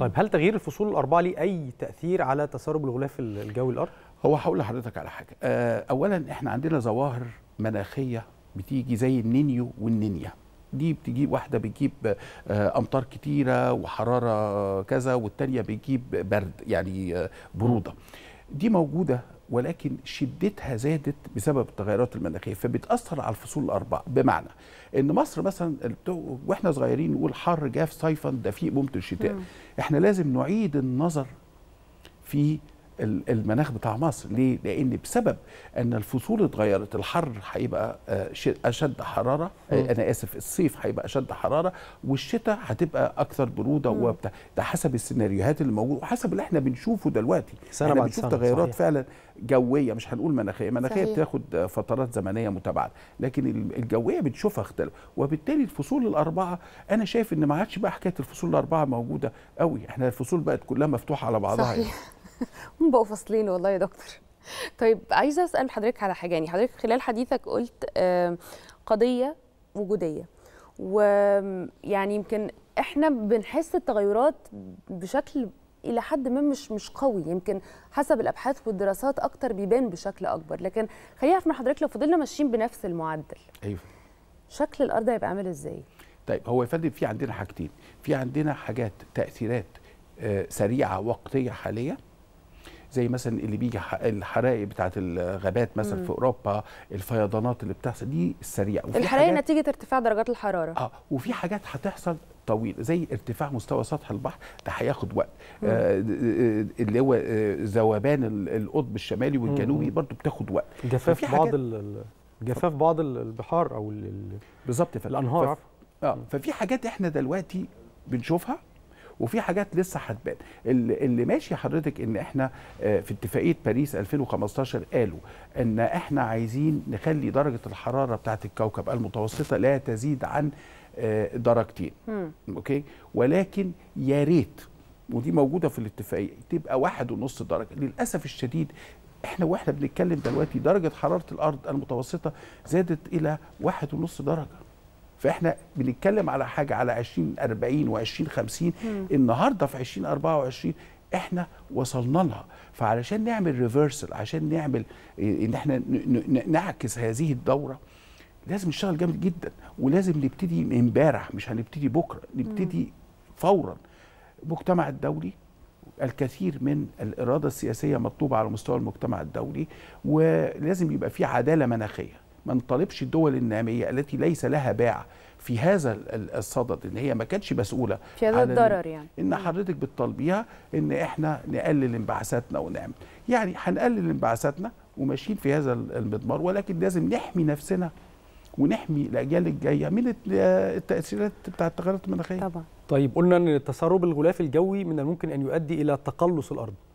طيب هل تغيير الفصول الأربعة ليه أي تأثير على تسرب الغلاف الجوي الأرض؟ هو هقول لحضرتك على حاجة، آه، أولاً إحنا عندنا ظواهر مناخية بتيجي زي النينيو والنينيا. دي بتجيب واحده بتجيب آه، امطار كتيره وحراره كذا والتانيه بتجيب برد يعني آه، بروده دي موجوده ولكن شدتها زادت بسبب التغيرات المناخيه فبتاثر على الفصول الاربعه بمعنى ان مصر مثلا واحنا صغيرين نقول حر جاف صيفا دفيء ممطر شتاء احنا لازم نعيد النظر في المناخ بتاع مصر ليه لان بسبب ان الفصول اتغيرت الحر هيبقى آه، اشد حراره م. آه، انا اسف الصيف هيبقى اشد حراره والشتاء هتبقى اكثر بروده وبتاع ده حسب السيناريوهات اللي موجوده وحسب اللي احنا بنشوفه دلوقتي سنة احنا بنشوف سنة تغيرات فعلا جويه مش هنقول مناخيه مناخيه صحيح. بتاخد فترات زمنيه متابعة لكن الجويه بتشوفها اختلف وبالتالي الفصول الاربعه انا شايف ان ما عادش بقى حكايه الفصول الاربعه موجوده قوي احنا الفصول بقت كلها مفتوحه على بعضها يعني. صحيح. يعني. هم بقوا فاصلين والله يا دكتور طيب عايزه اسال حضرتك على حاجه يعني حضرتك خلال حديثك قلت قضيه وجوديه ويعني يمكن احنا بنحس التغيرات بشكل الى حد ما مش مش قوي يمكن حسب الابحاث والدراسات اكتر بيبان بشكل اكبر لكن خلينا اعرف من حضرتك لو فضلنا ماشيين بنفس المعدل ايوه شكل الارض هيبقى عامل ازاي طيب هو يا فندم في عندنا حاجتين في عندنا حاجات تاثيرات آه، سريعه وقتيه حاليه زي مثلا اللي بيجي الحرائق بتاعه الغابات مثلا مم. في اوروبا الفيضانات اللي بتحصل دي السريعه الحرائق نتيجه ارتفاع درجات الحراره اه وفي حاجات هتحصل طويل زي ارتفاع مستوى سطح البحر ده هياخد وقت آه اللي هو آه، ذوبان القطب الشمالي والجنوبي برضو بتاخد وقت جفاف بعض جفاف بعض البحار او بالظبط الانهار اه ففي حاجات احنا دلوقتي بنشوفها وفي حاجات لسه هتبان اللي ماشي حضرتك ان احنا آه، في اتفاقيه باريس 2015 قالوا ان احنا عايزين نخلي درجه الحراره بتاعه الكوكب المتوسطه لا تزيد عن آه، درجتين اوكي ولكن يا ريت ودي موجوده في الاتفاقيه تبقى واحد ونص درجه للاسف الشديد احنا واحنا بنتكلم دلوقتي درجه حراره الارض المتوسطه زادت الى واحد ونص درجه فاحنا بنتكلم على حاجه على 20 40 و20 50 النهارده في 2024 احنا وصلنا لها فعلشان نعمل ريفرسل عشان نعمل إيه، ان احنا نعكس هذه الدوره لازم نشتغل جامد جدا ولازم نبتدي من امبارح مش هنبتدي بكره نبتدي فورا المجتمع الدولي الكثير من الاراده السياسيه مطلوبه على مستوى المجتمع الدولي ولازم يبقى في عداله مناخيه ما نطالبش الدول الناميه التي ليس لها باع في هذا الصدد ان هي ما كانتش مسؤوله في هذا الضرر يعني ان حضرتك بتطالبيها ان احنا نقلل انبعاثاتنا ونعمل يعني هنقلل انبعاثاتنا وماشيين في هذا المضمار ولكن لازم نحمي نفسنا ونحمي الاجيال الجايه من التاثيرات بتاعه التغيرات المناخيه طبعا طيب قلنا ان التسرب الغلاف الجوي من الممكن ان يؤدي الى تقلص الارض